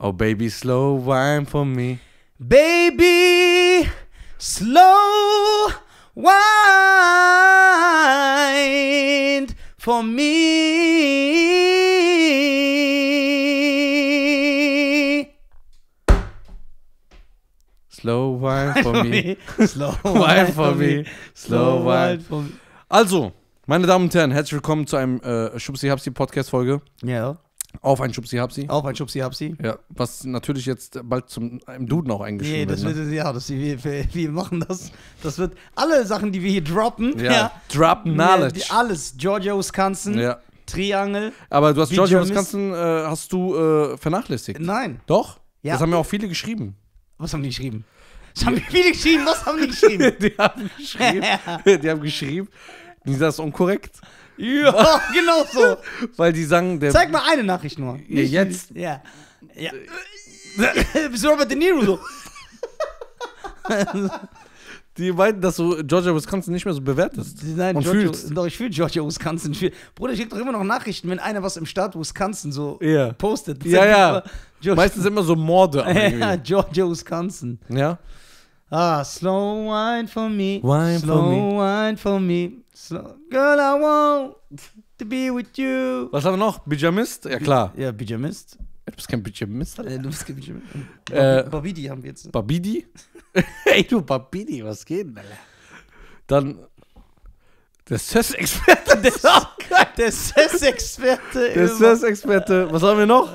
Oh, baby, slow wine for me. Baby, slow wine for me. Slow wine for me. Slow wine for me. Slow wine for me. Also, meine Damen und Herren, herzlich willkommen zu einem äh, Schubsi Hapsi Podcast Folge. Ja. Auf ein Schubsi Hapsi. Auf ein Schubsi Hapsi. Ja, was natürlich jetzt bald zum im Duden auch eingeschrieben nee, das wird. Ne? Ja, das, wir, wir machen das. Das wird alle Sachen, die wir hier droppen. Ja, ja drop knowledge. Ja, alles. Georgia, Wisconsin. Ja. Triangle. Aber du hast Georgia, Wisconsin äh, hast du äh, vernachlässigt. Nein. Doch? Ja. Das haben ja auch viele geschrieben. Was haben die geschrieben? Das haben die viele geschrieben? Was haben die geschrieben? die haben geschrieben. die haben geschrieben. Die ist unkorrekt. Ja, genau so. Weil die sagen, Der Zeig mal eine Nachricht nur. Ja, jetzt. Ja. ja. Bist du Robert De Niro so? Die meinten, dass du Georgia Wisconsin nicht mehr so bewertest. Nein, Und Georgia, fühlst. Doch, ich fühle Georgia Wisconsin. Ich Bruder, ich krieg doch immer noch Nachrichten, wenn einer was im Staat Wisconsin so Ja. postet. Ja, ja. Georgia, Meistens immer so Morde. ja, Georgia Wisconsin. Ja. Ah, slow wine for me. Wine slow for me. wine for me. Slow. Girl, I want to be with you. Was haben wir noch? Bijamist? Ja, klar. Ja, Bijamist. Du bist kein Bijamist. Äh, du bist kein Bijamist. Äh, Babidi haben wir jetzt. Babidi? Ey, du Babidi, was geht denn, Dann der Sess-Experte. Der, der Sess-Experte. Der Sess-Experte. Was haben wir noch?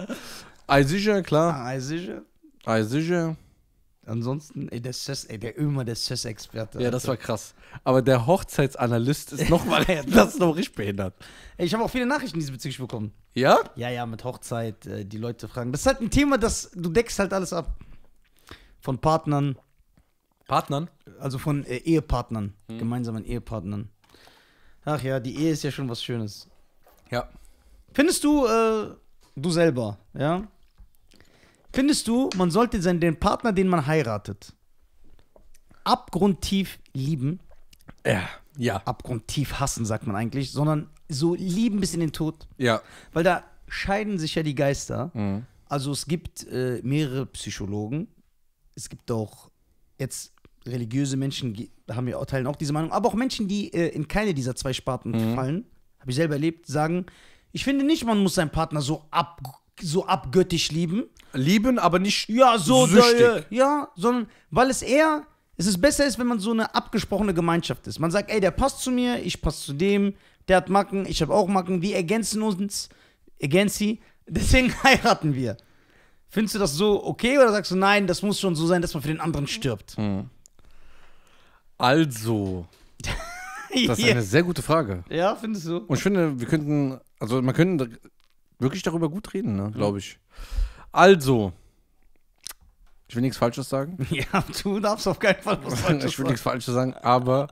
Eisiger, klar. Ah, Eisiger. Ansonsten, ey, der Sess, ey, der immer der Sess-Experte. Ja, das war krass. Aber der Hochzeitsanalyst ist nochmal, das ist noch richtig behindert. Ey, ich habe auch viele Nachrichten diesbezüglich bekommen. Ja? Ja, ja, mit Hochzeit, äh, die Leute fragen. Das ist halt ein Thema, das, du deckst halt alles ab. Von Partnern. Partnern? Also von äh, Ehepartnern, hm. gemeinsamen Ehepartnern. Ach ja, die Ehe ist ja schon was Schönes. Ja. Findest du, äh, du selber, ja? Findest du, man sollte den Partner, den man heiratet, abgrundtief lieben? Ja. Ja. Abgrundtief hassen, sagt man eigentlich, sondern so lieben bis in den Tod. Ja. Weil da scheiden sich ja die Geister. Mhm. Also es gibt äh, mehrere Psychologen. Es gibt auch jetzt religiöse Menschen, haben ja teilen auch diese Meinung, aber auch Menschen, die äh, in keine dieser zwei Sparten mhm. fallen, habe ich selber erlebt, sagen, ich finde nicht, man muss seinen Partner so, ab, so abgöttisch lieben, Lieben, aber nicht ja, so süchtig. Da, ja, sondern weil es eher, es ist besser ist, wenn man so eine abgesprochene Gemeinschaft ist. Man sagt, ey, der passt zu mir, ich passe zu dem, der hat Macken, ich habe auch Macken, wir ergänzen uns, ergänzen, sie, deswegen heiraten wir. Findest du das so okay oder sagst du, nein, das muss schon so sein, dass man für den anderen stirbt? Hm. Also, das ist eine sehr gute Frage. Ja, findest du? Und ich finde, wir könnten, also man könnte wirklich darüber gut reden, ne, glaube mhm. ich. Mhm. Also, ich will nichts Falsches sagen. Ja, du darfst auf keinen Fall was Falsches sagen. ich will nichts Falsches sagen, aber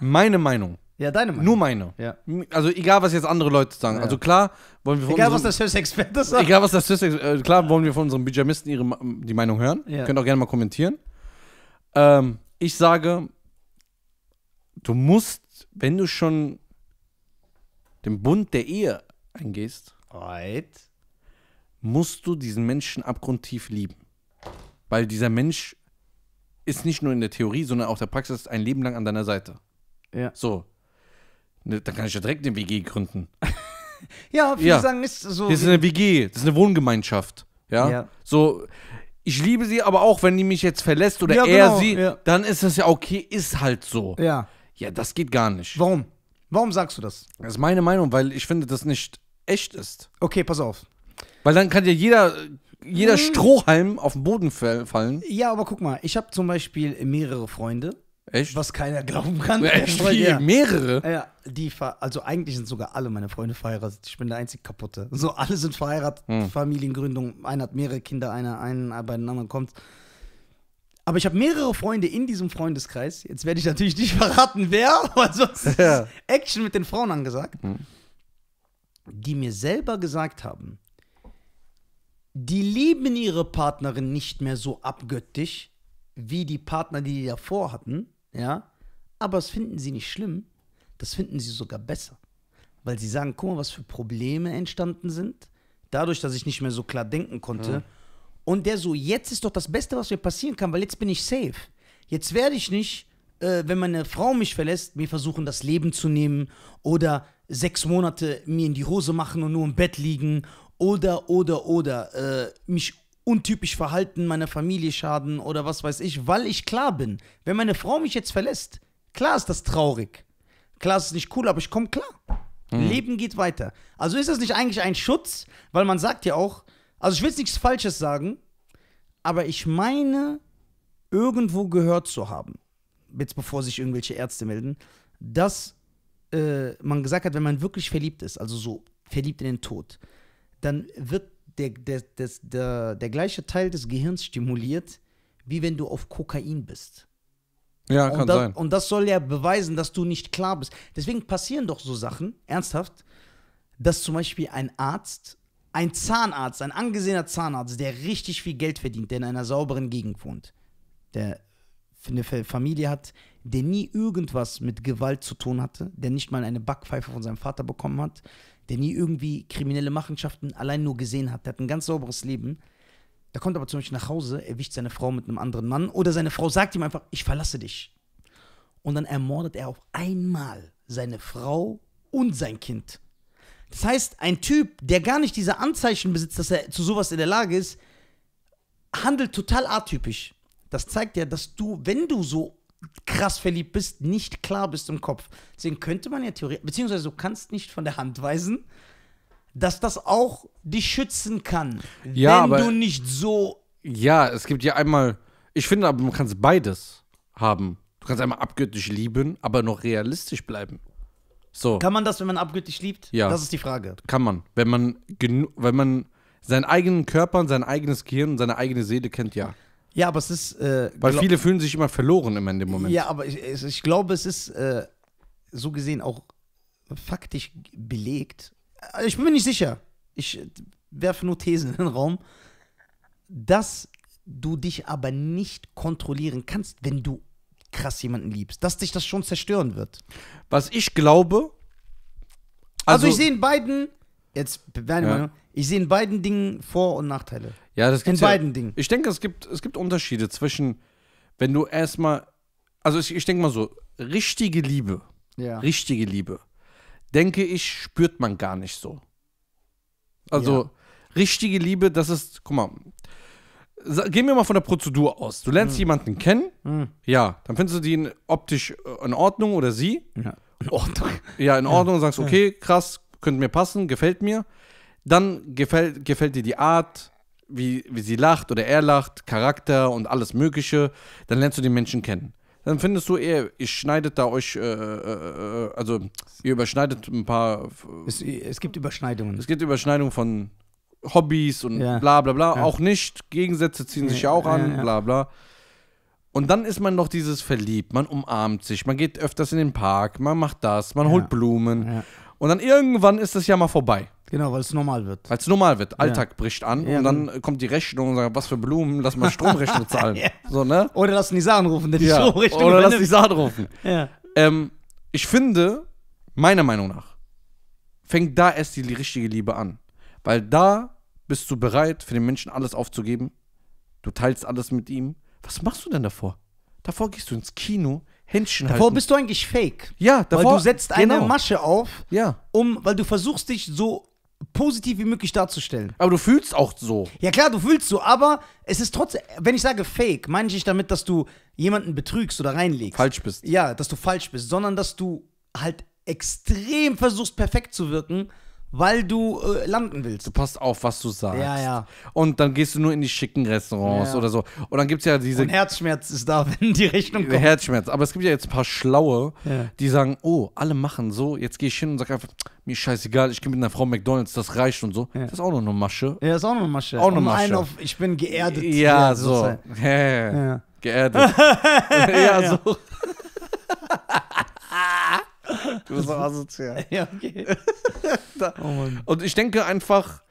meine Meinung. Ja, deine Meinung. Nur meine. Ja. Also egal, was jetzt andere Leute sagen. Ja. Also klar wollen wir von Egal, unserem, was der sagt. Egal, was der äh, Klar wollen wir von unseren Bijamisten ihre, die Meinung hören. Ja. Könnt auch gerne mal kommentieren. Ähm, ich sage, du musst, wenn du schon den Bund der Ehe eingehst, right musst du diesen Menschen abgrundtief lieben. Weil dieser Mensch ist nicht nur in der Theorie, sondern auch der Praxis ein Leben lang an deiner Seite. Ja. So. Ne, dann kann ich ja direkt eine WG gründen. ja, viele ja. sagen ist so. Das ist eine WG, das ist eine Wohngemeinschaft. Ja? ja. So, ich liebe sie, aber auch wenn die mich jetzt verlässt oder ja, er genau, sie, ja. dann ist das ja okay, ist halt so. Ja. Ja, das geht gar nicht. Warum? Warum sagst du das? Das ist meine Meinung, weil ich finde, das nicht echt ist. Okay, pass auf. Weil dann kann ja jeder, jeder hm. Strohhalm auf den Boden fallen. Ja, aber guck mal, ich habe zum Beispiel mehrere Freunde. Echt? Was keiner glauben kann. Echt? Freund, ja. Mehrere? Ja, die, also eigentlich sind sogar alle meine Freunde verheiratet. Ich bin der einzige Kaputte. So, alle sind verheiratet, hm. Familiengründung. Einer hat mehrere Kinder, einer, einen, bei den anderen kommt. Aber ich habe mehrere Freunde in diesem Freundeskreis. Jetzt werde ich natürlich nicht verraten, wer, aber sonst ja. ist Action mit den Frauen angesagt. Hm. Die mir selber gesagt haben, die lieben ihre Partnerin nicht mehr so abgöttisch wie die Partner, die die davor hatten, ja, aber das finden sie nicht schlimm, das finden sie sogar besser, weil sie sagen, guck mal, was für Probleme entstanden sind, dadurch, dass ich nicht mehr so klar denken konnte. Mhm. Und der so, jetzt ist doch das Beste, was mir passieren kann, weil jetzt bin ich safe. Jetzt werde ich nicht, äh, wenn meine Frau mich verlässt, mir versuchen, das Leben zu nehmen oder sechs Monate mir in die Hose machen und nur im Bett liegen oder, oder, oder äh, mich untypisch verhalten, meiner Familie schaden oder was weiß ich, weil ich klar bin. Wenn meine Frau mich jetzt verlässt, klar ist das traurig. Klar ist es nicht cool, aber ich komme klar. Mhm. Leben geht weiter. Also ist das nicht eigentlich ein Schutz, weil man sagt ja auch, also ich will jetzt nichts Falsches sagen, aber ich meine, irgendwo gehört zu haben, jetzt bevor sich irgendwelche Ärzte melden, dass äh, man gesagt hat, wenn man wirklich verliebt ist, also so verliebt in den Tod, dann wird der, der, der, der, der gleiche Teil des Gehirns stimuliert, wie wenn du auf Kokain bist. Ja, und kann sein. Und das soll ja beweisen, dass du nicht klar bist. Deswegen passieren doch so Sachen, ernsthaft, dass zum Beispiel ein Arzt, ein Zahnarzt, ein angesehener Zahnarzt, der richtig viel Geld verdient, der in einer sauberen Gegend wohnt, der eine Familie hat, der nie irgendwas mit Gewalt zu tun hatte, der nicht mal eine Backpfeife von seinem Vater bekommen hat, der nie irgendwie kriminelle Machenschaften allein nur gesehen hat. Der hat ein ganz sauberes Leben. Der kommt aber zum Beispiel nach Hause, erwischt seine Frau mit einem anderen Mann oder seine Frau sagt ihm einfach, ich verlasse dich. Und dann ermordet er auf einmal seine Frau und sein Kind. Das heißt, ein Typ, der gar nicht diese Anzeichen besitzt, dass er zu sowas in der Lage ist, handelt total atypisch. Das zeigt ja, dass du, wenn du so krass verliebt bist, nicht klar bist im Kopf. Deswegen könnte man ja theoretisch, beziehungsweise du kannst nicht von der Hand weisen, dass das auch dich schützen kann, ja, wenn du nicht so. Ja, es gibt ja einmal, ich finde aber, man kann es beides haben. Du kannst einmal abgöttisch lieben, aber noch realistisch bleiben. So. Kann man das, wenn man abgöttisch liebt? Ja. Das ist die Frage. Kann man. Wenn man, wenn man seinen eigenen Körper und sein eigenes Gehirn und seine eigene Seele kennt, ja. Ja, aber es ist. Äh, Weil viele fühlen sich immer verloren immer in dem Moment. Ja, aber ich, ich glaube, es ist äh, so gesehen auch faktisch belegt. Also ich bin mir nicht sicher. Ich äh, werfe nur Thesen in den Raum, dass du dich aber nicht kontrollieren kannst, wenn du krass jemanden liebst, dass dich das schon zerstören wird. Was ich glaube. Also, also ich sehe in beiden Jetzt meine ja. Meinung. Ich sehe in beiden Dingen Vor- und Nachteile. Ja, das gibt In ja. beiden Dingen. Ich denke, es gibt, es gibt Unterschiede zwischen, wenn du erstmal, also ich, ich denke mal so, richtige Liebe, ja. richtige Liebe, denke ich, spürt man gar nicht so. Also, ja. richtige Liebe, das ist, guck mal, gehen wir mal von der Prozedur aus. Du lernst hm. jemanden kennen, hm. ja, dann findest du den optisch äh, in Ordnung oder sie. Ja. In Ordnung. Ja, in Ordnung und sagst, okay, krass, könnte mir passen, gefällt mir. Dann gefällt, gefällt dir die Art, wie, wie sie lacht oder er lacht, Charakter und alles Mögliche. Dann lernst du den Menschen kennen. Dann findest du, eher, ihr schneidet da euch, äh, äh, also ihr überschneidet ein paar. Es, es, gibt Überschneidungen. Es gibt Überschneidungen von Hobbys und ja. bla bla bla. Ja. Auch nicht. Gegensätze ziehen sich ja auch an, ja, bla bla. Und dann ist man noch dieses verliebt, man umarmt sich, man geht öfters in den Park, man macht das, man holt Blumen. Und dann irgendwann ist das ja mal vorbei. Genau, weil es normal wird. Weil es normal wird. Alltag ja. bricht an ja, und dann kommt die Rechnung und sagt, was für Blumen, lass mal Stromrechnung zahlen. ja. so, ne? Oder lass die Nisa rufen, denn die Stromrechnung Oder lass Nisa anrufen. ja. Ähm, ich finde, meiner Meinung nach, fängt da erst die richtige Liebe an. Weil da bist du bereit, für den Menschen alles aufzugeben. Du teilst alles mit ihm. Was machst du denn davor? Davor gehst du ins Kino, Händchen davor halten. bist du eigentlich fake. Ja, davor. Weil du setzt genau. eine Masche auf, ja. um, weil du versuchst dich so positiv wie möglich darzustellen. Aber du fühlst auch so. Ja klar, du fühlst so, aber es ist trotzdem, wenn ich sage fake, meine ich nicht damit, dass du jemanden betrügst oder reinlegst. Falsch bist. Ja, dass du falsch bist, sondern dass du halt extrem versuchst, perfekt zu wirken weil du äh, landen willst. Du passt auf, was du sagst. Ja, ja. Und dann gehst du nur in die schicken Restaurants ja, oder so. Und dann gibt es ja diese. Und Herzschmerz ist da, wenn die Rechnung kommt. Herzschmerz. Aber es gibt ja jetzt ein paar Schlaue, ja. die sagen: Oh, alle machen so, jetzt gehe ich hin und sage einfach: Mir scheißegal, ich gehe mit einer Frau McDonalds, das reicht und so. Das ist auch nur eine Masche. Ja, ist auch nur eine Masche. Auch eine um Masche. Auf, ich bin geerdet. Ja, so. Hä? Hey. Ja. Geerdet. ja, so. Du bist auch asozial. Ja, okay. Alter. Oh und ich denke einfach,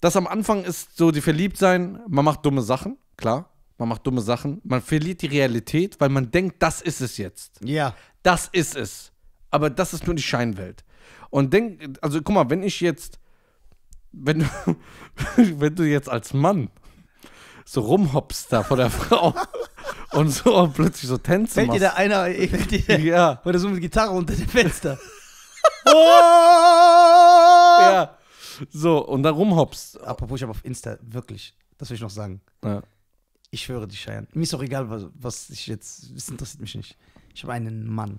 dass am Anfang ist so die Verliebtsein, man macht dumme Sachen, klar. Man macht dumme Sachen, man verliert die Realität, weil man denkt, das ist es jetzt. Ja. Das ist es. Aber das ist nur die Scheinwelt. Und denk, also guck mal, wenn ich jetzt, wenn du, wenn du jetzt als Mann so rumhoppst da vor der Frau und so plötzlich so Tänze Fällt machst. dir da einer, ich, dir, ja. oder so mit Gitarre unter dem Fenster. ja. So, und dann rumhopst. Apropos, ich habe auf Insta, wirklich, das will ich noch sagen. Ja. Ich höre dich, Cheyenne. Mir ist auch egal, was, was ich jetzt, Das interessiert mich nicht. Ich habe einen Mann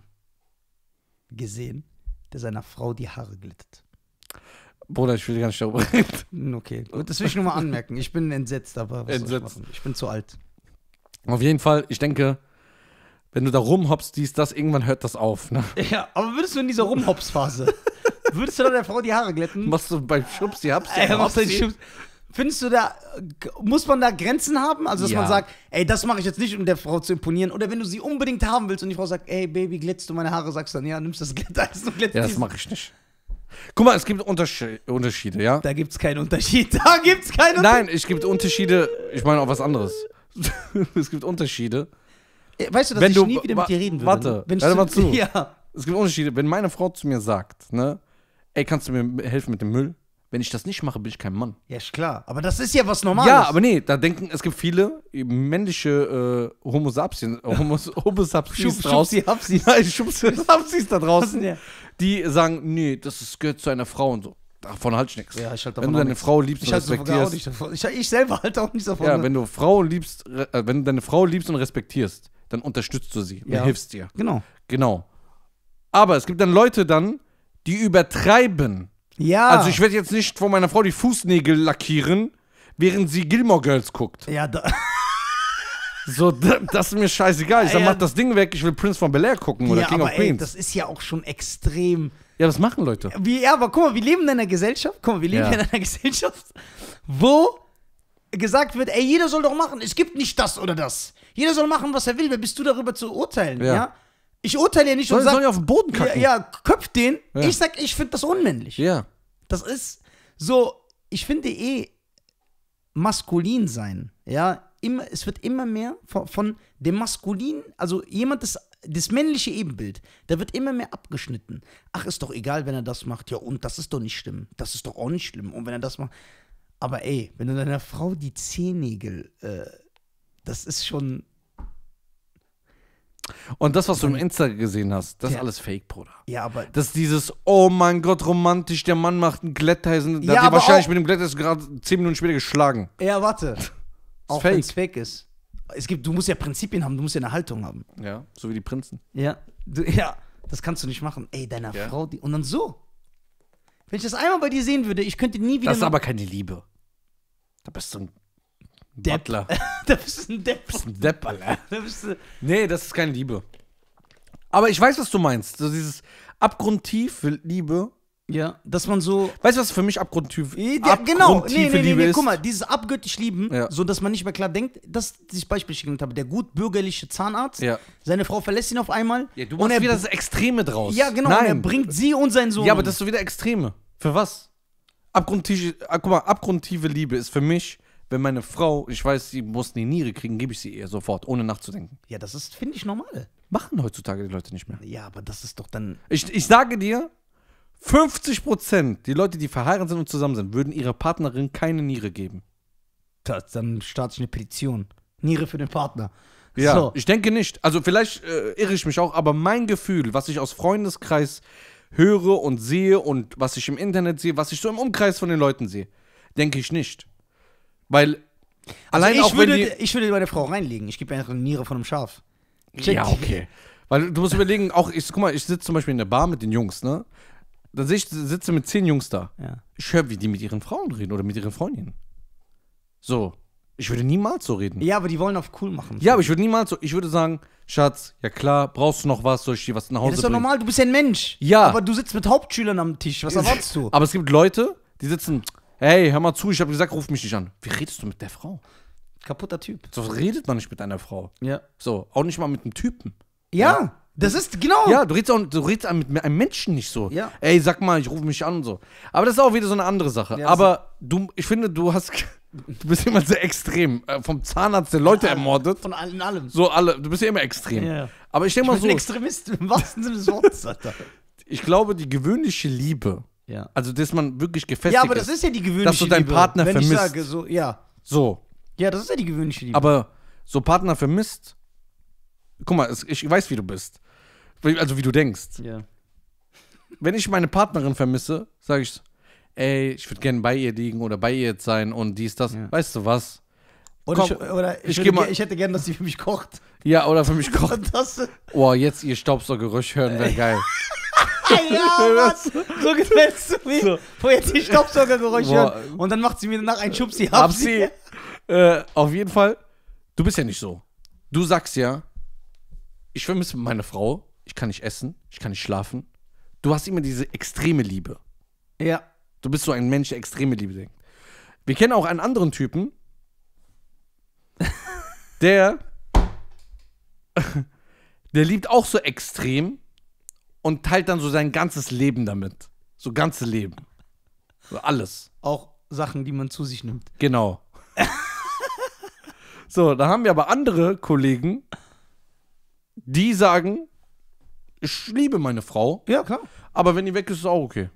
gesehen, der seiner Frau die Haare glittet. Bruder, ich will gar nicht darüber reden. Hm, okay, gut, das will ich nur mal anmerken. Ich bin entsetzt, aber was entsetzt. Soll ich, machen? ich bin zu alt. Auf jeden Fall, ich denke, wenn du da rumhoppst, dies, das, irgendwann hört das auf. Ne? Ja, aber würdest du in dieser Rumhopsphase, würdest du dann der Frau die Haare glätten? Machst du beim Schubs, die habst du. die Schubs? Findest du da, muss man da Grenzen haben? Also, dass ja. man sagt, ey, das mache ich jetzt nicht, um der Frau zu imponieren. Oder wenn du sie unbedingt haben willst und die Frau sagt, ey, Baby, glättst du meine Haare, sagst du dann, ja, nimmst das Glätteis und glättst Ja, das mache ich nicht. Guck mal, es gibt Untersche Unterschiede, ja? Da gibt's keinen Unterschied. Da gibt's keinen Unterschied. Nein, es gibt Unterschiede. Ich meine auch was anderes. es gibt Unterschiede. Äh, weißt du, dass wenn ich du, nie wieder mit dir reden würde? Warte, ne? wenn ich warte mal zu. Ja. Es gibt Unterschiede. Wenn meine Frau zu mir sagt, ne, ey, kannst du mir helfen mit dem Müll? Wenn ich das nicht mache, bin ich kein Mann. Ja, ist klar. Aber das ist ja was Normales. Ja, aber nee, da denken, es gibt viele äh, männliche äh, Homo Sapsien, äh, Homo, Homo Sapsis draußen. Nein, Sapsis da draußen, ja. die sagen, nee, das ist, gehört zu einer Frau und so. Davon halt ich nichts. Ja, ich halt wenn du deine nix. Frau liebst ich und respektierst. Ich, ich selber halte auch nichts davon. Ja, ne? wenn du Frau liebst, äh, wenn du deine Frau liebst und respektierst, dann unterstützt du sie ja. und hilfst dir. Genau. Genau. Aber es gibt dann Leute dann, die übertreiben. Ja. Also ich werde jetzt nicht vor meiner Frau die Fußnägel lackieren, während sie Gilmore Girls guckt. Ja, da. So, das ist mir scheißegal. Ich sag, mach das Ding weg, ich will Prince von Bel Air gucken oder ja, King aber, of Queens. Ey, das ist ja auch schon extrem. Ja, das machen Leute. Wie, ja, aber guck mal, wir leben in einer Gesellschaft, guck mal, wir leben ja. in einer Gesellschaft, wo gesagt wird, ey, jeder soll doch machen, es gibt nicht das oder das. Jeder soll machen, was er will. Wer bist du darüber zu urteilen? Ja. ja? Ich urteile ja nicht soll, und sage. Soll ja auf den Boden kacken? Ja, ja köpft den. Ja. Ich sag, ich finde das unmännlich. Ja. Das ist so, ich finde eh maskulin sein, ja. Immer, es wird immer mehr von, von dem maskulin, also jemand ist das männliche Ebenbild, da wird immer mehr abgeschnitten. Ach, ist doch egal, wenn er das macht. Ja, und das ist doch nicht schlimm. Das ist doch auch nicht schlimm. Und wenn er das macht. Aber ey, wenn du deiner Frau die Zehennägel äh, das ist schon. Und das, was du im Insta gesehen hast, das ist alles Fake, Bruder. Ja, aber. Das ist dieses, oh mein Gott, romantisch, der Mann macht einen Glätteisen. Da ja, hat er wahrscheinlich mit dem Glätteisen gerade zehn Minuten später geschlagen. Ja, warte. auch wenn es fake ist. Es gibt, du musst ja Prinzipien haben, du musst ja eine Haltung haben. Ja, so wie die Prinzen. Ja, du, ja das kannst du nicht machen. Ey, deiner ja. Frau, die. Und dann so. Wenn ich das einmal bei dir sehen würde, ich könnte nie wieder. Das ist aber keine Liebe. Da bist du ein Depp. Butler. das ist ein Depp. Das ist ein Depp, Alter. Das nee, das ist keine Liebe. Aber ich weiß, was du meinst. So dieses abgrundtiefe Liebe. Ja, dass man so. Weißt du, was für mich abgrundtief ja, eh, abgrundtiefe Genau, nee, nee, nee, nee. guck mal, dieses abgöttisch Lieben, ja. so dass man nicht mehr klar denkt, das ich Beispiel genannt habe. Der gut bürgerliche Zahnarzt, ja. seine Frau verlässt ihn auf einmal. Ja, du machst und er wieder das Extreme draus. Ja, genau, Nein. er bringt sie und seinen Sohn. Ja, aber das ist so wieder Extreme. Für was? Abgrundtiefe, ah, guck mal, abgrundtiefe Liebe ist für mich wenn meine Frau, ich weiß, sie muss eine Niere kriegen, gebe ich sie ihr sofort, ohne nachzudenken. Ja, das ist, finde ich, normal. Machen heutzutage die Leute nicht mehr. Ja, aber das ist doch dann. Ich, ich sage dir, 50 Prozent, die Leute, die verheiratet sind und zusammen sind, würden ihrer Partnerin keine Niere geben. Das, dann starte ich eine Petition. Niere für den Partner. Ja, so. ich denke nicht. Also vielleicht äh, irre ich mich auch, aber mein Gefühl, was ich aus Freundeskreis höre und sehe und was ich im Internet sehe, was ich so im Umkreis von den Leuten sehe, denke ich nicht. Weil also allein ich auch würde, wenn die, ich würde bei der Frau reinlegen. Ich gebe einfach eine Niere von einem Schaf. Check. Ja, okay. Weil du musst überlegen, auch ich, guck mal, ich sitze zum Beispiel in der Bar mit den Jungs, ne? Dann ich, sitze mit zehn Jungs da. Ja. Ich höre, wie die mit ihren Frauen reden oder mit ihren Freundinnen. So. Ich würde niemals so reden. Ja, aber die wollen auf cool machen. Ja, aber ich würde niemals so. Ich würde sagen, Schatz, ja klar, brauchst du noch was? Soll ich dir was nach Hause ja, Das ist doch bringen? normal, du bist ja ein Mensch. Ja. Aber du sitzt mit Hauptschülern am Tisch. Was erwartest du? aber es gibt Leute, die sitzen. Hey, hör mal zu, ich habe gesagt, ruf mich nicht an. Wie redest du mit der Frau? Kaputter Typ. So redet man nicht mit einer Frau. Ja. So, auch nicht mal mit einem Typen. Ja, ja. das ist genau. Ja, du redest auch du redest mit einem Menschen nicht so. Ja. Ey, sag mal, ich rufe mich an und so. Aber das ist auch wieder so eine andere Sache. Ja, Aber also- du, ich finde, du hast. Du bist immer sehr extrem. Äh, vom Zahnarzt der Leute ermordet. Von allen allem. So alle. Du bist ja immer extrem. Ja. Aber ich denke mal ich bin so. Ein Extremist im wahrsten Sinne des Wortes, Alter. Ich glaube, die gewöhnliche Liebe ja. Also, dass man wirklich gefestigt ist. Ja, aber das ist ja die gewöhnliche Liebe. Dass du deinen Liebe, Partner wenn vermisst. Ich sage, so, ja. So. Ja, das ist ja die gewöhnliche Liebe. Aber so Partner vermisst. Guck mal, ich weiß, wie du bist. Also, wie du denkst. Ja. Wenn ich meine Partnerin vermisse, sage ich, ey, ich würde gerne bei ihr liegen oder bei ihr jetzt sein und dies, das. Ja. Weißt du was? Oder, Komm, ich, oder ich, ich, würde, ich, hätte gerne, dass sie für mich kocht. Ja, oder für mich kocht. Boah, jetzt ihr Staubsaugergeräusch hören wäre geil. Eier, ah ja, so gesetzt zu mir, so. wo jetzt die Staubsaugergeräusche hören. Und dann macht sie mir danach einen Schubsi. Hapsi. Äh, auf jeden Fall, du bist ja nicht so. Du sagst ja, ich vermisse meine Frau, ich kann nicht essen, ich kann nicht schlafen. Du hast immer diese extreme Liebe. Ja. Du bist so ein Mensch, der extreme Liebe denkt. Wir kennen auch einen anderen Typen, der, der liebt auch so extrem, und teilt dann so sein ganzes Leben damit. So ganze Leben. So alles. Auch Sachen, die man zu sich nimmt. Genau. so, da haben wir aber andere Kollegen, die sagen, ich liebe meine Frau. Ja, klar. Aber wenn die weg ist, ist auch okay.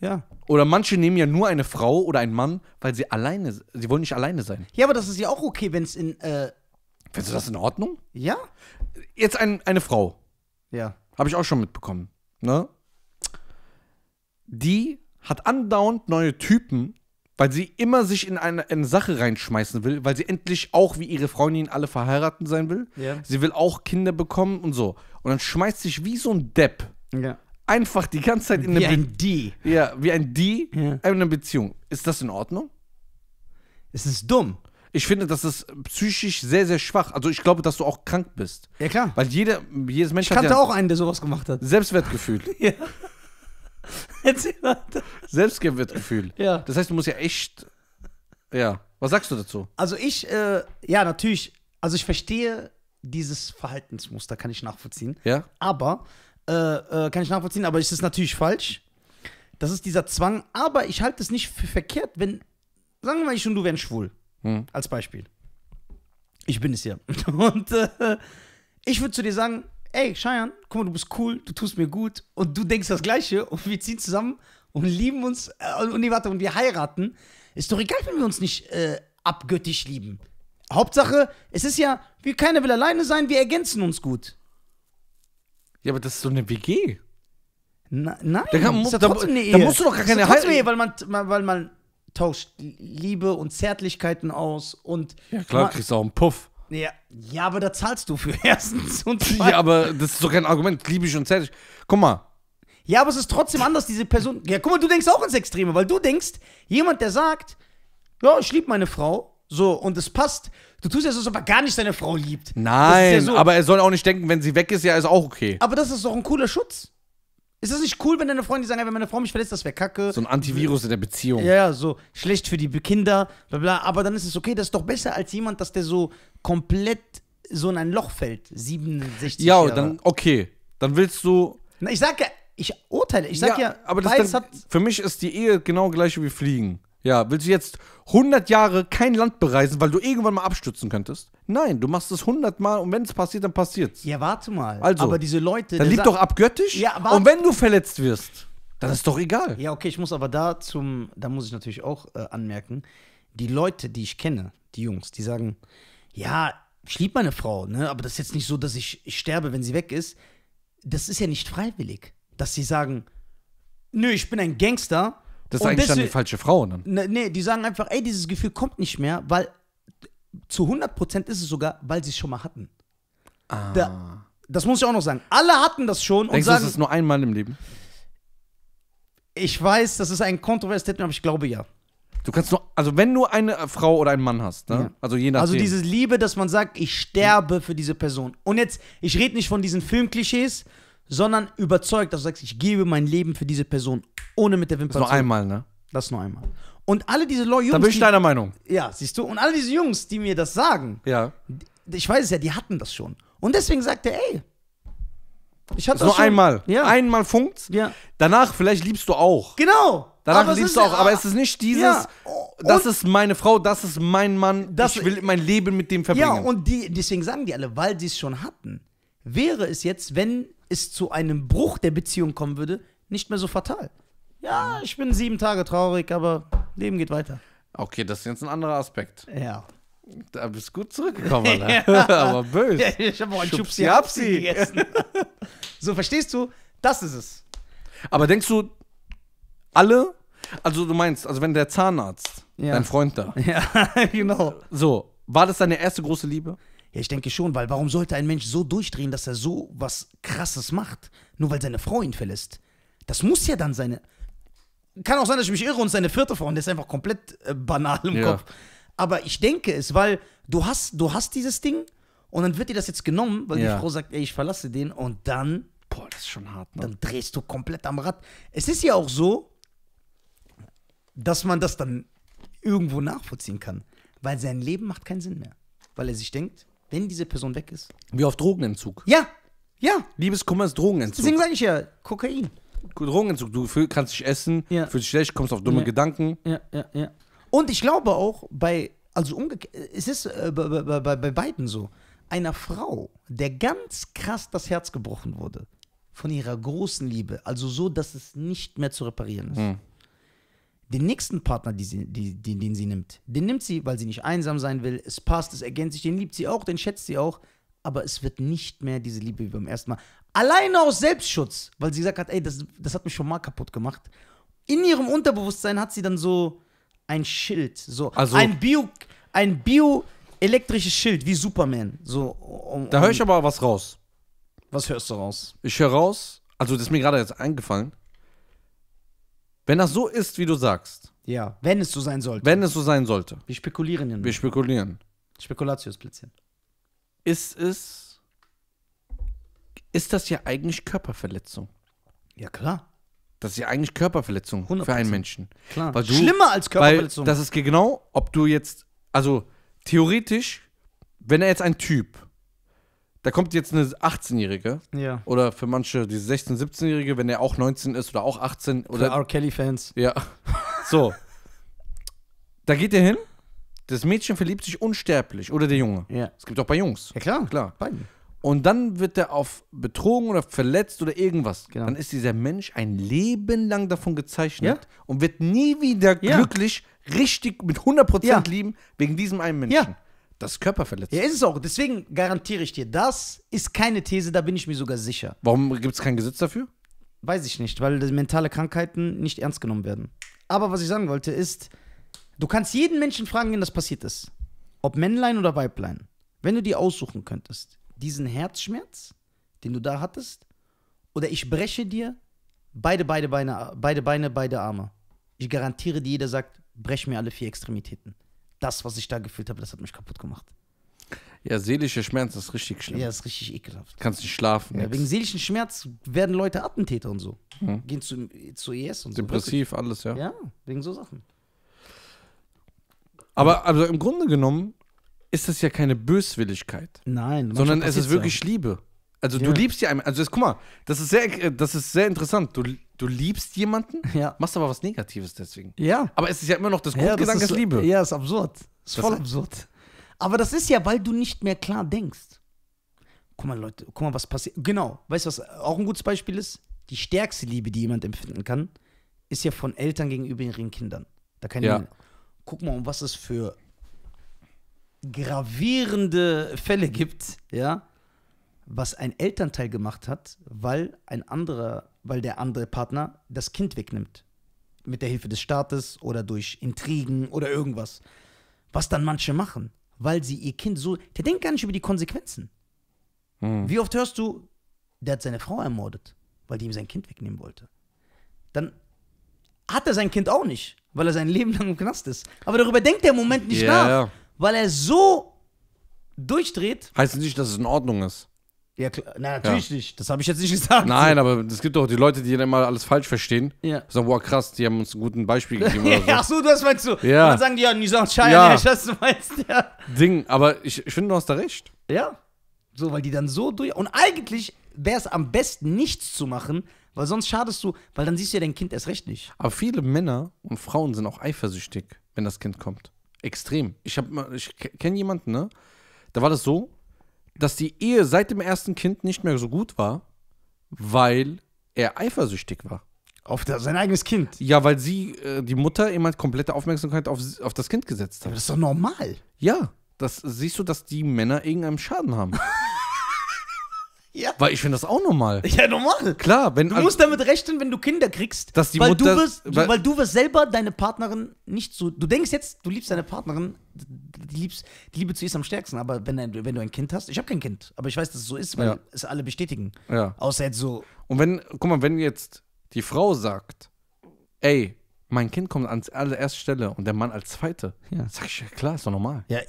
Ja. Oder manche nehmen ja nur eine Frau oder einen Mann, weil sie alleine, sie wollen nicht alleine sein. Ja, aber das ist ja auch okay, wenn es in. Äh Findest du das in Ordnung? Ja. Jetzt ein, eine Frau. Ja. Habe ich auch schon mitbekommen. Ne? Die hat andauernd neue Typen, weil sie immer sich in eine, in eine, Sache reinschmeißen will, weil sie endlich auch wie ihre Freundin alle verheiratet sein will. Ja. Sie will auch Kinder bekommen und so. Und dann schmeißt sich wie so ein Depp ja. einfach die ganze Zeit in eine Beziehung. wie eine ein Be Die. Ja, wie ein Die ja. in eine Beziehung. Ist das in Ordnung? Es ist dumm ich finde, das ist psychisch sehr, sehr schwach. Also ich glaube, dass du auch krank bist. Ja, klar. Weil jeder, jedes Mensch ich hat. Ich kannte ja auch einen, der sowas gemacht hat. Selbstwertgefühl. ja. Erzähl mal. Selbstwertgefühl. Ja. Das heißt, du musst ja echt. Ja. Was sagst du dazu? Also ich, äh, ja, natürlich. Also ich verstehe dieses Verhaltensmuster, kann ich nachvollziehen. Ja. Aber, äh, äh, kann ich nachvollziehen, aber es ist natürlich falsch. Das ist dieser Zwang. Aber ich halte es nicht für verkehrt, wenn, sagen wir mal, ich und du wären schwul. Hm. Als Beispiel. Ich bin es hier. Und äh, ich würde zu dir sagen, ey, Cheyenne, guck mal, du bist cool, du tust mir gut und du denkst das Gleiche und wir ziehen zusammen und lieben uns äh, und nee, warte, und wir heiraten. Ist doch egal, wenn wir uns nicht äh, abgöttisch lieben. Hauptsache, es ist ja, wie keiner will alleine sein, wir ergänzen uns gut. Ja, aber das ist so eine WG. Na, nein, da, kann, da, da musst du doch gar keine Ehe, weil man, weil man tauscht Liebe und Zärtlichkeiten aus und. Ja, klar, kriegst du auch einen Puff. Ja, ja, aber da zahlst du für erstens und zweitens. Ja, aber das ist doch kein Argument, liebe ich und zärtlich. Guck mal. Ja, aber es ist trotzdem anders, diese Person. Ja, guck mal, du denkst auch ins Extreme, weil du denkst, jemand, der sagt, ja, ich liebe meine Frau, so, und es passt. Du tust ja so, als ob er gar nicht seine Frau liebt. Nein, ja so. aber er soll auch nicht denken, wenn sie weg ist, ja, ist auch okay. Aber das ist doch ein cooler Schutz. Ist das nicht cool, wenn deine Freunde sagen, ey, wenn meine Frau mich verlässt, das wäre kacke? So ein Antivirus in der Beziehung. Ja, ja, so schlecht für die Kinder, bla bla. Aber dann ist es okay, das ist doch besser als jemand, dass der so komplett so in ein Loch fällt. 67 Ja, Jahre. dann, okay. Dann willst du. Na, ich sag ja, ich urteile, ich sag ja, ja aber das dann, hat, für mich ist die Ehe genau gleich wie Fliegen. Ja, willst du jetzt 100 Jahre kein Land bereisen, weil du irgendwann mal abstürzen könntest? Nein, du machst es 100 Mal und wenn es passiert, dann passiert es. Ja, warte mal. Also, aber diese Leute. Dann liegt doch abgöttisch. Ja, warte. Und wenn du verletzt wirst, dann ist doch egal. Ja, okay, ich muss aber da zum. Da muss ich natürlich auch äh, anmerken, die Leute, die ich kenne, die Jungs, die sagen: Ja, ich liebe meine Frau, ne? aber das ist jetzt nicht so, dass ich, ich sterbe, wenn sie weg ist. Das ist ja nicht freiwillig, dass sie sagen: Nö, ich bin ein Gangster das ist und eigentlich dann die falsche Frau. Ne? ne, nee, die sagen einfach, ey, dieses Gefühl kommt nicht mehr, weil zu 100% ist es sogar, weil sie es schon mal hatten. Ah. Da, das muss ich auch noch sagen. Alle hatten das schon. Denkst und sagen, du, das ist nur einmal im Leben? Ich weiß, das ist ein kontroverses Statement, aber ich glaube ja. Du kannst nur, also wenn du eine äh, Frau oder einen Mann hast, ne? Ja. also je also nachdem. Also diese Liebe, dass man sagt, ich sterbe für diese Person. Und jetzt, ich rede nicht von diesen Filmklischees, sondern überzeugt, dass du sagst, ich gebe mein Leben für diese Person, ohne mit der Wimper zu. Das nur einmal, ne? Das nur einmal. Und alle diese Leute, Jungs. Da bin ich deiner Meinung. Ja, siehst du. Und alle diese Jungs, die mir das sagen, ja. ich weiß es ja, die hatten das schon. Und deswegen sagt er, ey, ich hatte das, das nur einmal. Ja. Einmal funkt. Ja. Danach vielleicht liebst du auch. Genau. Danach aber liebst du auch, ja, aber es ist nicht dieses, ja. das ist meine Frau, das ist mein Mann, das, ich will mein Leben mit dem verbringen. Ja, und die, deswegen sagen die alle, weil sie es schon hatten. Wäre es jetzt, wenn es zu einem Bruch der Beziehung kommen würde, nicht mehr so fatal. Ja, mhm. ich bin sieben Tage traurig, aber Leben geht weiter. Okay, das ist jetzt ein anderer Aspekt. Ja. Da bist du gut zurückgekommen, Alter. ja. aber böse. Ja, ich habe auch einen Schubsi Hapsi gegessen. so, verstehst du? Das ist es. Aber denkst du, alle, also du meinst, also wenn der Zahnarzt, ja. dein Freund da. Ja, genau. So, war das deine erste große Liebe? Ja, ich denke schon, weil warum sollte ein Mensch so durchdrehen, dass er so was Krasses macht, nur weil seine Frau ihn verlässt? Das muss ja dann seine. Kann auch sein, dass ich mich irre und seine vierte Frau und der ist einfach komplett äh, banal im ja. Kopf. Aber ich denke es, weil du hast, du hast dieses Ding und dann wird dir das jetzt genommen, weil ja. die Frau sagt, ey, ich verlasse den und dann. Boah, das ist schon hart, ne? Dann drehst du komplett am Rad. Es ist ja auch so, dass man das dann irgendwo nachvollziehen kann, weil sein Leben macht keinen Sinn mehr. Weil er sich denkt, wenn diese Person weg ist. Wie auf Drogenentzug. Ja, ja. Liebeskummer ist Drogenentzug. Deswegen sage ich ja, Kokain. Drogenentzug, du fühl, kannst dich essen, ja. fühlst dich schlecht, kommst auf dumme ja. Gedanken. Ja, ja, ja. Und ich glaube auch, bei, also es ist äh, bei, bei, bei beiden so, einer Frau, der ganz krass das Herz gebrochen wurde, von ihrer großen Liebe, also so, dass es nicht mehr zu reparieren ist. Hm den nächsten Partner, die sie, die, den, den sie nimmt, den nimmt sie, weil sie nicht einsam sein will. Es passt, es ergänzt sich, den liebt sie auch, den schätzt sie auch. Aber es wird nicht mehr diese Liebe wie beim ersten Mal. Alleine aus Selbstschutz, weil sie gesagt hat, ey, das, das hat mich schon mal kaputt gemacht. In ihrem Unterbewusstsein hat sie dann so ein Schild, so also, ein Bio, ein Bio Schild wie Superman. So, um, da höre ich aber was raus. Was hörst du raus? Ich höre raus, also das ist mir gerade jetzt eingefallen wenn das so ist, wie du sagst. Ja, wenn es so sein sollte. Wenn es so sein sollte. Wir spekulieren ja nur. Wir spekulieren. Spekulatiusplätzchen. Ist es. Ist das ja eigentlich Körperverletzung? Ja, klar. Das ist ja eigentlich Körperverletzung 100%. für einen Menschen. Klar. Du, Schlimmer als Körperverletzung. Weil das ist genau, ob du jetzt. Also, theoretisch, wenn er jetzt ein Typ da kommt jetzt eine 18-Jährige. Ja. Oder für manche diese 16-, 17-Jährige, wenn er auch 19 ist oder auch 18. Oder für R. Kelly-Fans. Ja. So. da geht er hin. Das Mädchen verliebt sich unsterblich. Oder der Junge. Ja. Es gibt auch bei Jungs. Ja, klar. Klar. Beiden. Und dann wird er auf betrogen oder verletzt oder irgendwas. Genau. Dann ist dieser Mensch ein Leben lang davon gezeichnet ja. und wird nie wieder glücklich, richtig mit 100% ja. lieben, wegen diesem einen Menschen. Ja. Das ist Körperverletzung. Ja, ist es auch. Deswegen garantiere ich dir, das ist keine These, da bin ich mir sogar sicher. Warum gibt es kein Gesetz dafür? Weiß ich nicht, weil mentale Krankheiten nicht ernst genommen werden. Aber was ich sagen wollte ist, du kannst jeden Menschen fragen, wenn das passiert ist. Ob Männlein oder Weiblein. Wenn du dir aussuchen könntest, diesen Herzschmerz, den du da hattest, oder ich breche dir beide, beide Beine, beide Beine, beide Arme. Ich garantiere dir, jeder sagt, brech mir alle vier Extremitäten das, was ich da gefühlt habe, das hat mich kaputt gemacht. Ja, seelischer Schmerz ist richtig schlimm. Ja, ist richtig ekelhaft. Kannst nicht schlafen. Ja, wegen seelischen Schmerz werden Leute Attentäter und so. Mhm. Gehen zu, zu IS e und so. Depressiv, alles, ja. Ja, wegen so Sachen. Aber also im Grunde genommen ist das ja keine Böswilligkeit. Nein. Sondern es ist wirklich sein. Liebe. Also ja. du liebst ja einen, also das, guck mal, das ist sehr, äh, das ist sehr interessant. Du, du liebst jemanden, ja. machst aber was Negatives deswegen. Ja. Aber es ist ja immer noch das Grundgedanke ja, ist, Liebe. Ja, ist absurd. Ist das voll ist absurd. Aber das ist ja, weil du nicht mehr klar denkst. Guck mal, Leute, guck mal, was passiert. Genau, weißt du, was auch ein gutes Beispiel ist? Die stärkste Liebe, die jemand empfinden kann, ist ja von Eltern gegenüber ihren Kindern. Da kann ja. Guck mal, um was es für gravierende Fälle gibt, ja, was ein Elternteil gemacht hat, weil ein anderer, weil der andere Partner das Kind wegnimmt. Mit der Hilfe des Staates oder durch Intrigen oder irgendwas. Was dann manche machen, weil sie ihr Kind so. Der denkt gar nicht über die Konsequenzen. Hm. Wie oft hörst du, der hat seine Frau ermordet, weil die ihm sein Kind wegnehmen wollte? Dann hat er sein Kind auch nicht, weil er sein Leben lang im Knast ist. Aber darüber denkt er im Moment nicht yeah. nach, weil er so durchdreht. Heißt nicht, dass es in Ordnung ist. Ja, Na, natürlich ja. nicht. Das habe ich jetzt nicht gesagt. Nein, aber es gibt doch die Leute, die dann immer alles falsch verstehen. Ja. Sagen, wow, krass, die haben uns ein gutes Beispiel gegeben. Oder so. Ach so, das meinst du. Ja. Und dann sagen die ja, die sagen, Schein, ja. das du meinst, ja. Ding, aber ich, ich finde, du hast da recht. Ja. So, weil die dann so durch. Und eigentlich wäre es am besten, nichts zu machen, weil sonst schadest du, weil dann siehst du ja dein Kind erst recht nicht. Aber viele Männer und Frauen sind auch eifersüchtig, wenn das Kind kommt. Extrem. Ich, ich kenne jemanden, ne? Da war das so, dass die Ehe seit dem ersten Kind nicht mehr so gut war, weil er eifersüchtig war. Auf der, sein eigenes Kind. Ja, weil sie, äh, die Mutter, immer halt komplette Aufmerksamkeit auf, auf das Kind gesetzt hat. Aber das ist doch normal. Ja, das siehst du, dass die Männer irgendeinen Schaden haben. Ja. Weil ich finde das auch normal. Ja, normal. Klar, wenn. Du musst damit rechnen, wenn du Kinder kriegst, dass die weil, Mutter, du wirst, weil, weil du wirst selber deine Partnerin nicht so. Du denkst jetzt, du liebst deine Partnerin, die, liebst, die Liebe zu ihr ist am stärksten, aber wenn, wenn du ein Kind hast, ich habe kein Kind, aber ich weiß, dass es so ist, weil ja. es alle bestätigen. Ja. Außer jetzt so. Und wenn, guck mal, wenn jetzt die Frau sagt, ey, mein Kind kommt an allererste Stelle und der Mann als zweite, ja. sag ich, ja klar, ist doch normal. Ja,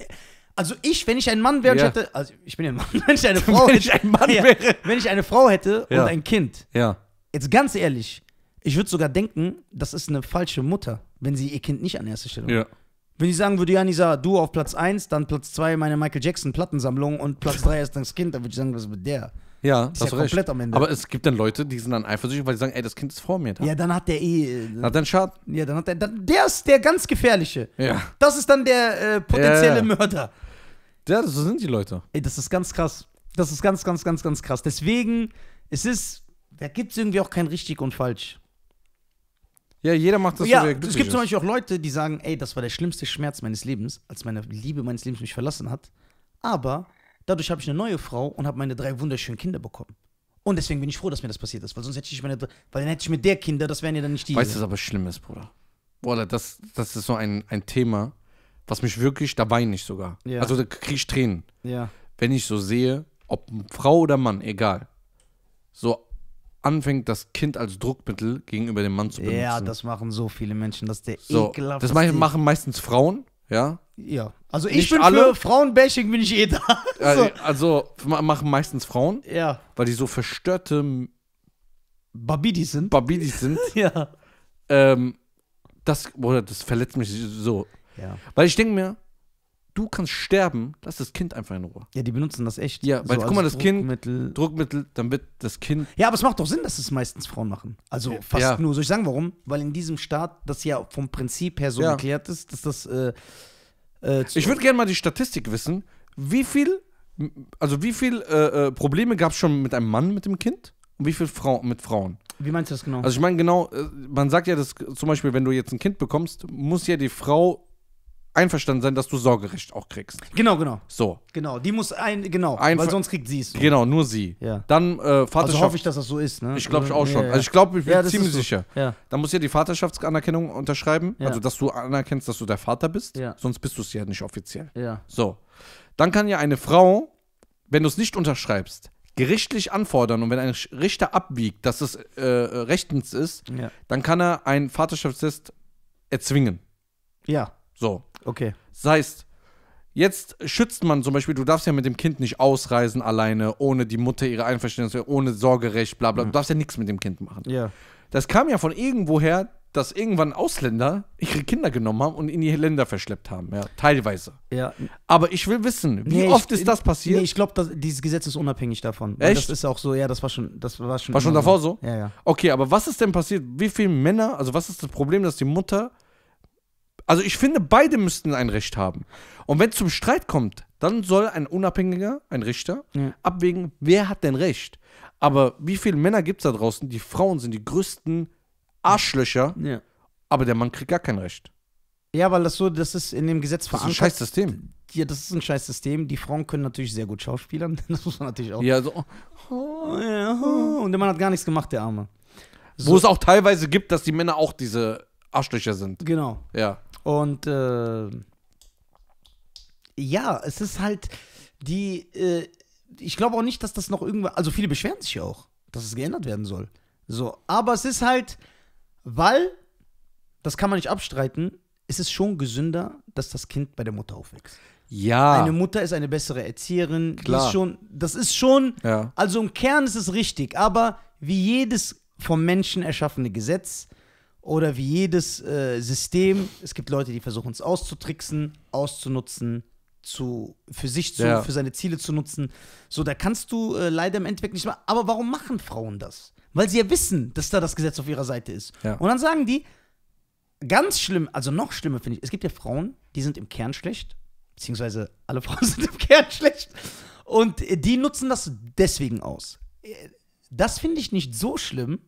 also ich, wenn ich ein Mann wäre, ja. ich hätte, also ich bin ja ein Mann, wenn ich eine Frau, wenn ich ein Mann wäre. wenn ich eine Frau hätte und ein Kind. Ja. Jetzt ganz ehrlich, ich würde sogar denken, das ist eine falsche Mutter, wenn sie ihr Kind nicht an erster Stelle. Ja. Wenn ich sagen würde, Janisa, du auf Platz 1, dann Platz 2 meine Michael Jackson Plattensammlung und Platz 3 ist dann das Kind, dann würde ich sagen, was mit der? Ja, das ist ja komplett am Ende. Aber es gibt dann Leute, die sind dann eifersüchtig, weil sie sagen, ey, das Kind ist vor mir. Da. Ja, dann hat der eh. Äh, hat dann Schaden. Ja, dann hat der. Dann, der ist der ganz gefährliche. Ja. Das ist dann der äh, potenzielle ja. Mörder. Ja, das sind die Leute. Ey, das ist ganz krass. Das ist ganz, ganz, ganz, ganz krass. Deswegen, es ist, da gibt es irgendwie auch kein richtig und falsch. Ja, jeder macht das, ja, so, Ja, Es gibt zum Beispiel auch Leute, die sagen, ey, das war der schlimmste Schmerz meines Lebens, als meine Liebe meines Lebens mich verlassen hat. Aber dadurch habe ich eine neue Frau und habe meine drei wunderschönen Kinder bekommen. Und deswegen bin ich froh, dass mir das passiert ist, weil sonst hätte ich meine, weil dann hätte ich mit der Kinder, das wären ja dann nicht die. Weißt du, was aber schlimm ist, Bruder? Boah, das, das ist so ein, ein Thema was mich wirklich, da weine ich sogar. Ja. Also da kriege ich Tränen. Ja. Wenn ich so sehe, ob Frau oder Mann, egal, so anfängt, das Kind als Druckmittel gegenüber dem Mann zu benutzen. Ja, das machen so viele Menschen, dass der so, ekelhaft Das machen, machen meistens Frauen, ja. Ja, also ich Nicht bin alle. für Frauenbashing bin ich eh da. so. Also, also machen meistens Frauen, ja. weil die so verstörte Babidis sind. Babidis sind. ja. Ähm, das, oder das verletzt mich so. Ja. Weil ich denke mir, du kannst sterben, lass das Kind einfach in Ruhe. Ja, die benutzen das echt. Ja, weil so guck mal, das Druckmittel. Kind, Druckmittel, dann wird das Kind. Ja, aber es macht doch Sinn, dass es meistens Frauen machen. Also fast ja. nur. Soll ich sagen, warum? Weil in diesem Staat das ja vom Prinzip her so ja. geklärt ist, dass das. Äh, äh, ich würde gerne mal die Statistik wissen, wie viel, also wie viel äh, äh Probleme gab es schon mit einem Mann mit dem Kind und wie viel Frau, mit Frauen? Wie meinst du das genau? Also ich meine genau, äh, man sagt ja, dass zum Beispiel, wenn du jetzt ein Kind bekommst, muss ja die Frau einverstanden sein, dass du Sorgerecht auch kriegst. Genau, genau. So. Genau, die muss ein, genau, Einver weil sonst kriegt sie es. Genau, nur sie. Ja. Dann äh, Vaterschaft. Also hoffe ich, dass das so ist, ne? Ich glaube ich auch schon. Ja, ja. Also ich glaube, ich bin ziemlich so. sicher. Ja. Dann muss ja die Vaterschaftsanerkennung unterschreiben, also dass du anerkennst, dass du der Vater bist, ja. sonst bist du es ja nicht offiziell. Ja. So. Dann kann ja eine Frau, wenn du es nicht unterschreibst, gerichtlich anfordern und wenn ein Richter abwiegt, dass es äh, rechtens ist, ja. dann kann er einen Vaterschaftstest erzwingen. Ja. So. Okay. Das heißt, jetzt schützt man zum Beispiel, du darfst ja mit dem Kind nicht ausreisen alleine, ohne die Mutter ihre Einverständnis, ohne Sorgerecht, bla bla. Du mhm. darfst ja nichts mit dem Kind machen. Ja. Das kam ja von irgendwoher, dass irgendwann Ausländer ihre Kinder genommen haben und in die Länder verschleppt haben, ja, teilweise. Ja. Aber ich will wissen, wie nee, oft ich, ist das passiert? Nee, ich glaube, dieses Gesetz ist unabhängig davon. Echt? Das ist auch so, ja, das war schon, das war schon. War schon davor so? so? Ja, ja. Okay, aber was ist denn passiert? Wie viele Männer, also was ist das Problem, dass die Mutter also ich finde, beide müssten ein Recht haben. Und wenn es zum Streit kommt, dann soll ein Unabhängiger, ein Richter, ja. abwägen, wer hat denn Recht. Aber wie viele Männer gibt es da draußen? Die Frauen sind die größten Arschlöcher, ja. aber der Mann kriegt gar kein Recht. Ja, weil das so, das ist in dem Gesetz verankert. Das ist ein scheiß System. Ja, das ist ein scheiß System. Die Frauen können natürlich sehr gut schauspielern. Das muss man natürlich auch. Ja, so. Und der Mann hat gar nichts gemacht, der Arme. So. Wo es auch teilweise gibt, dass die Männer auch diese Arschlöcher sind. Genau. Ja. Und äh, ja, es ist halt die, äh, ich glaube auch nicht, dass das noch irgendwann, also viele beschweren sich ja auch, dass es geändert werden soll. So, aber es ist halt, weil, das kann man nicht abstreiten, es ist schon gesünder, dass das Kind bei der Mutter aufwächst. Ja. Eine Mutter ist eine bessere Erzieherin. Klar. Ist schon, das ist schon, ja. also im Kern ist es richtig, aber wie jedes vom Menschen erschaffene Gesetz oder wie jedes äh, System, es gibt Leute, die versuchen es auszutricksen, auszunutzen, zu, für sich zu, ja. für seine Ziele zu nutzen. So, da kannst du äh, leider im Endeffekt nicht mal. Aber warum machen Frauen das? Weil sie ja wissen, dass da das Gesetz auf ihrer Seite ist. Ja. Und dann sagen die, ganz schlimm, also noch schlimmer finde ich, es gibt ja Frauen, die sind im Kern schlecht, beziehungsweise alle Frauen sind im Kern schlecht. Und äh, die nutzen das deswegen aus. Äh, das finde ich nicht so schlimm.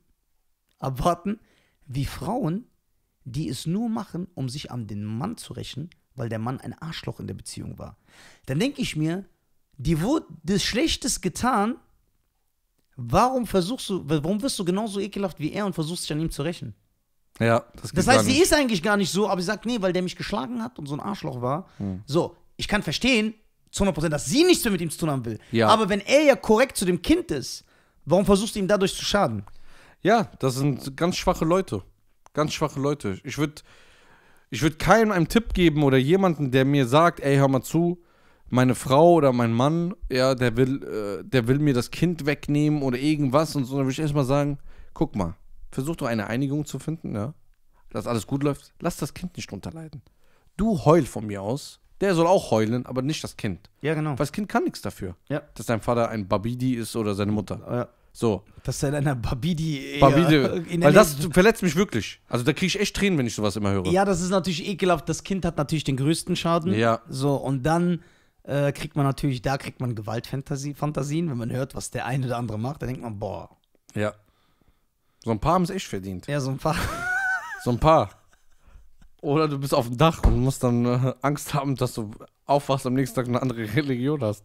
Abwarten wie Frauen, die es nur machen, um sich an den Mann zu rächen, weil der Mann ein Arschloch in der Beziehung war. Dann denke ich mir, die wurde des Schlechtes getan, warum versuchst du, warum wirst du genauso ekelhaft wie er und versuchst dich an ihm zu rächen? Ja, das, geht das heißt, sie ist eigentlich gar nicht so, aber sie sagt, nee, weil der mich geschlagen hat und so ein Arschloch war. Hm. So, ich kann verstehen, zu 100%, dass sie nichts mehr mit ihm zu tun haben will. Ja. Aber wenn er ja korrekt zu dem Kind ist, warum versuchst du ihm dadurch zu schaden? Ja, das sind ganz schwache Leute. Ganz schwache Leute. Ich würde ich würd keinem einen Tipp geben oder jemanden, der mir sagt, ey, hör mal zu, meine Frau oder mein Mann, ja, der will, äh, der will mir das Kind wegnehmen oder irgendwas und so, dann würde ich erstmal sagen, guck mal, versuch doch eine Einigung zu finden, ja. Dass alles gut läuft. Lass das Kind nicht drunter leiden. Du heul von mir aus. Der soll auch heulen, aber nicht das Kind. Ja, genau. Weil das Kind kann nichts dafür. Ja. Dass dein Vater ein Babidi ist oder seine Mutter. Ja. So. Das ist ja deiner Babidi. Babidi. Weil das verletzt mich wirklich. Also da kriege ich echt Tränen, wenn ich sowas immer höre. Ja, das ist natürlich ekelhaft. Das Kind hat natürlich den größten Schaden. Ja. So, und dann äh, kriegt man natürlich, da kriegt man Gewaltfantasien, wenn man hört, was der eine oder andere macht, dann denkt man, boah. Ja. So ein paar haben es echt verdient. Ja, so ein paar. so ein paar. Oder du bist auf dem Dach und musst dann äh, Angst haben, dass du aufwachst am nächsten Tag eine andere Religion hast.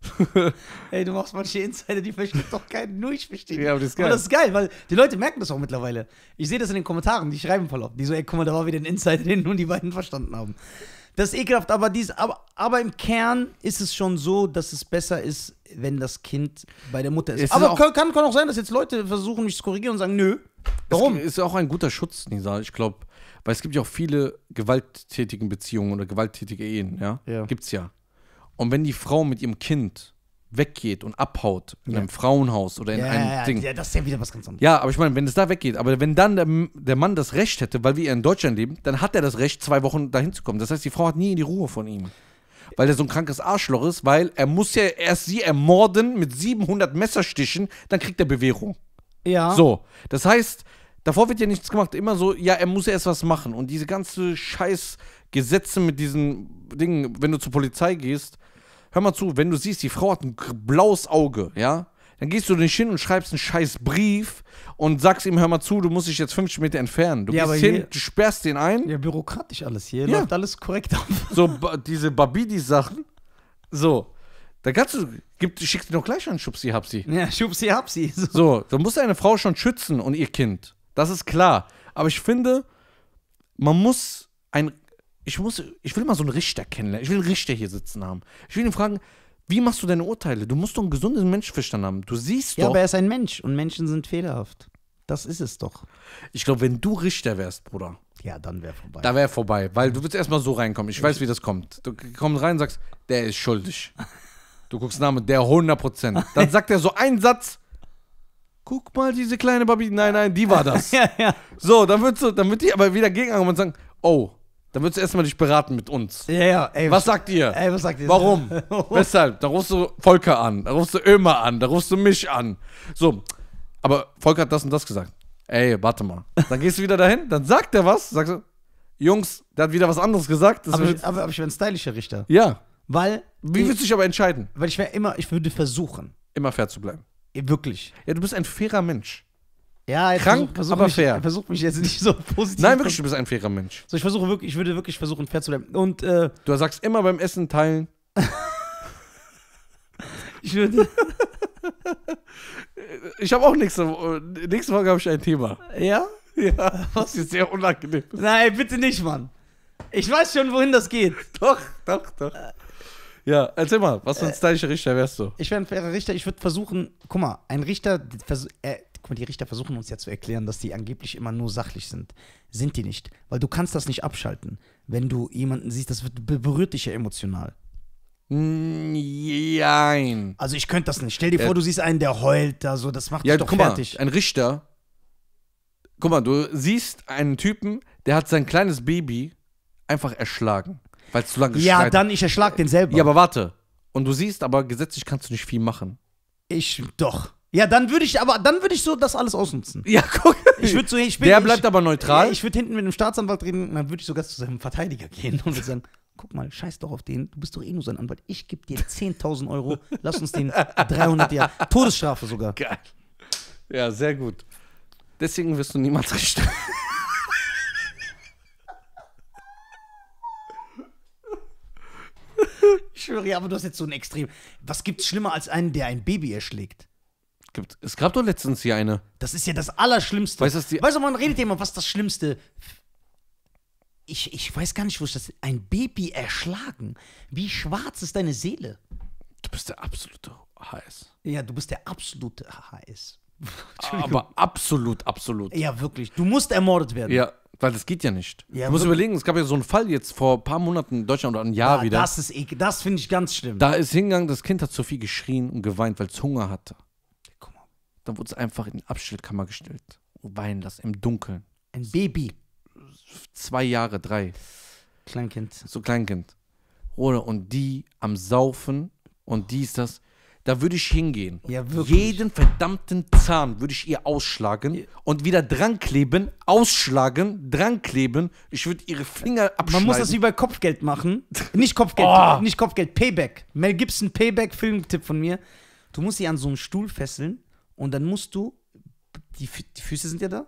Ey, du machst manche Insider, die verstehen doch keinen, nur ich verstehe. Ja, aber das ist geil. Aber das ist geil, weil die Leute merken das auch mittlerweile. Ich sehe das in den Kommentaren, die schreiben voll oft. Die so, ey, guck mal, da war wieder ein Insider, den nun die beiden verstanden haben. Das ist ekelhaft, aber, dies, aber, aber im Kern ist es schon so, dass es besser ist, wenn das Kind bei der Mutter ist. Es aber ist auch kann, kann auch sein, dass jetzt Leute versuchen, mich zu korrigieren und sagen, nö. Warum? Es ist auch ein guter Schutz, Nisa. Ich glaube, weil es gibt ja auch viele gewalttätigen Beziehungen oder gewalttätige Ehen, ja? ja. Gibt's ja. Und wenn die Frau mit ihrem Kind weggeht und abhaut in ja. einem Frauenhaus oder in ja, einem ja, Ding. Ja, das ist ja wieder was ganz anderes. Ja, aber ich meine, wenn es da weggeht, aber wenn dann der, der Mann das Recht hätte, weil wir ja in Deutschland leben, dann hat er das Recht, zwei Wochen dahin zu kommen. Das heißt, die Frau hat nie in die Ruhe von ihm. Weil er so ein krankes Arschloch ist, weil er muss ja erst sie ermorden mit 700 Messerstichen, dann kriegt er Bewährung. Ja. So, das heißt, davor wird ja nichts gemacht. Immer so, ja, er muss ja erst was machen. Und diese ganze Scheißgesetze mit diesen Dingen, wenn du zur Polizei gehst, hör mal zu, wenn du siehst, die Frau hat ein blaues Auge, ja, dann gehst du nicht hin und schreibst einen scheiß Brief und sagst ihm, hör mal zu, du musst dich jetzt 50 Meter entfernen. Du ja, gehst hin, du sperrst den ein. Ja, bürokratisch alles hier, ja. läuft alles korrekt ab. So, ba diese Babidi-Sachen, so, da kannst du, gib, schick dir doch gleich einen Schubsi Hapsi. Ja, Schubsi Hapsi. So. so, du musst eine Frau schon schützen und ihr Kind. Das ist klar. Aber ich finde, man muss ein ich muss, ich will mal so einen Richter kennenlernen. Ich will einen Richter hier sitzen haben. Ich will ihn fragen, wie machst du deine Urteile? Du musst doch einen gesunden Menschenverstand haben. Du siehst ja, doch. Ja, aber er ist ein Mensch und Menschen sind fehlerhaft. Das ist es doch. Ich glaube, wenn du Richter wärst, Bruder. Ja, dann wäre vorbei. Da wäre vorbei, weil du würdest erstmal so reinkommen. Ich, ich weiß, wie das kommt. Du kommst rein und sagst, der ist schuldig. Du guckst Name, der 100%. Dann sagt er so einen Satz. Guck mal, diese kleine Babi. Nein, nein, die war das. ja, ja. So, dann wird, so, die aber wieder gegenargument und sagen, oh, dann würdest du erstmal dich beraten mit uns. Ja, ja, ey. Was sagt ihr? Ey, was sagt ihr? Warum? Weshalb? Da rufst du Volker an, da rufst du Ömer an, da rufst du mich an. So, aber Volker hat das und das gesagt. Ey, warte mal. Dann gehst du wieder dahin, dann sagt er was, sagst du, Jungs, der hat wieder was anderes gesagt. Das aber, ich, aber, aber ich wäre ein stylischer Richter. Ja. Weil. Wie würdest du dich aber entscheiden? Weil ich wäre immer, ich würde versuchen. Immer fair zu bleiben. Wirklich. Ja, du bist ein fairer Mensch. Ja, jetzt Krank, versuch, versuch aber mich, fair. Versuch mich jetzt nicht so positiv. Nein, wirklich, du bist ein fairer Mensch. So, ich versuche wirklich, ich würde wirklich versuchen, fair zu bleiben. Und, äh, Du sagst immer beim Essen teilen. ich würde. ich habe auch nächste, nächste Folge habe ich ein Thema. Ja? Ja, was jetzt sehr unangenehm ist. Nein, bitte nicht, Mann. Ich weiß schon, wohin das geht. Doch, doch, doch. Äh, ja, erzähl mal, was für ein äh, stylischer Richter wärst du? Ich wäre ein fairer Richter. Ich würde versuchen, guck mal, ein Richter, er, äh, guck mal, die Richter versuchen uns ja zu erklären, dass die angeblich immer nur sachlich sind. Sind die nicht. Weil du kannst das nicht abschalten. Wenn du jemanden siehst, das berührt dich ja emotional. Nein. Also ich könnte das nicht. Stell dir äh, vor, du siehst einen, der heult da so, das macht ja, dich doch guck fertig. Mal, ein Richter. Guck mal, du siehst einen Typen, der hat sein kleines Baby einfach erschlagen, weil es zu lange Ja, schreit. dann ich erschlag den selber. Ja, aber warte. Und du siehst, aber gesetzlich kannst du nicht viel machen. Ich doch. Ja, dann würde ich, aber dann würde ich so das alles ausnutzen. Ja, guck. Ich würde so, ich bin, Der bleibt ich, aber neutral. Ich würde hinten mit dem Staatsanwalt reden, dann würde ich sogar zu seinem Verteidiger gehen und würde sagen, guck mal, scheiß doch auf den, du bist doch eh nur sein Anwalt. Ich gebe dir 10.000 Euro, lass uns den 300 Jahre, Todesstrafe sogar. Geil. Ja, sehr gut. Deswegen wirst du niemals recht. ich schwöre, aber du hast jetzt so ein Extrem. Was gibt's schlimmer als einen, der ein Baby erschlägt? gibt. Es gab doch letztens hier eine. Das ist ja das Allerschlimmste. Weißt du, was die- weißt du man redet ja immer, was das Schlimmste. Ich, ich weiß gar nicht, wo ich das. Ein Baby erschlagen. Wie schwarz ist deine Seele? Du bist der absolute HS. Ja, du bist der absolute HS. Aber absolut, absolut. Ja, wirklich. Du musst ermordet werden. Ja, weil das geht ja nicht. Ja, du musst überlegen, es gab ja so einen Fall jetzt vor ein paar Monaten in Deutschland oder ein Jahr Ah, wieder. Das ist Das finde ich ganz schlimm. Da ist hingegangen, das Kind hat zu viel geschrien und geweint, weil es Hunger hatte. Dann wurde es einfach in die Abstellkammer gestellt. Weinen lassen, im Dunkeln. Ein Baby. Zwei Jahre, drei. Kleinkind. So Kleinkind. Oder und die am Saufen und dies, das. Da würde ich hingehen. Ja, wirklich. Jeden verdammten Zahn würde ich ihr ausschlagen ja. und wieder drankleben, ausschlagen, drankleben. Ich würde ihre Finger abschneiden. Man muss das wie bei Kopfgeld machen. Nicht Kopfgeld, oh. nicht Kopfgeld, Payback. Mel Gibson Payback, Filmtipp von mir. Du musst sie an so einen Stuhl fesseln und dann musst du, die, die Füße sind ja da,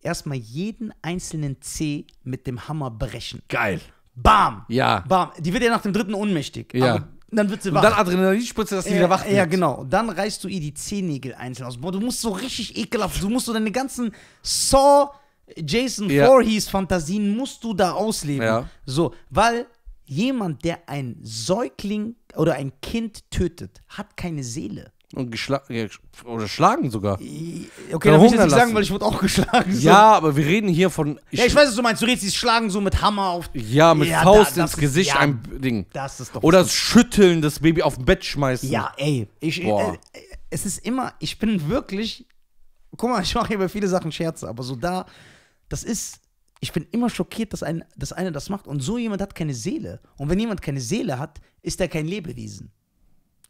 erstmal jeden einzelnen Zeh mit dem Hammer brechen. Geil. Bam. Ja. Bam. Die wird ja nach dem dritten ohnmächtig. Ja. Aber dann wird sie wach. Und dann Adrenalinspritze, dass sie ja, wieder wach wird. Ja, genau. Dann reißt du ihr die Zehennägel einzeln aus. Boah, du musst so richtig ekelhaft, du musst so deine ganzen Saw, Jason ja. Voorhees Fantasien musst du da ausleben. Ja. So, weil jemand, der ein Säugling oder ein Kind tötet, hat keine Seele und geschlagen oder schlagen sogar. Okay, dann muss ich nicht sagen, weil ich wurde auch geschlagen. So. Ja, aber wir reden hier von. Ich ja, ich weiß, was du meinst. Du redest, die schlagen so mit Hammer auf. Ja, mit ja, Faust da, ins Gesicht ja, ein Ding. Das ist doch. Oder das Schütteln das Baby auf dem Bett schmeißen. Ja, ey. Ich, äh, es ist immer. Ich bin wirklich. Guck mal, ich mache hier über viele Sachen Scherze, aber so da. Das ist ich bin immer schockiert, dass, ein, dass einer das macht. Und so jemand hat keine Seele. Und wenn jemand keine Seele hat, ist er kein Lebewesen.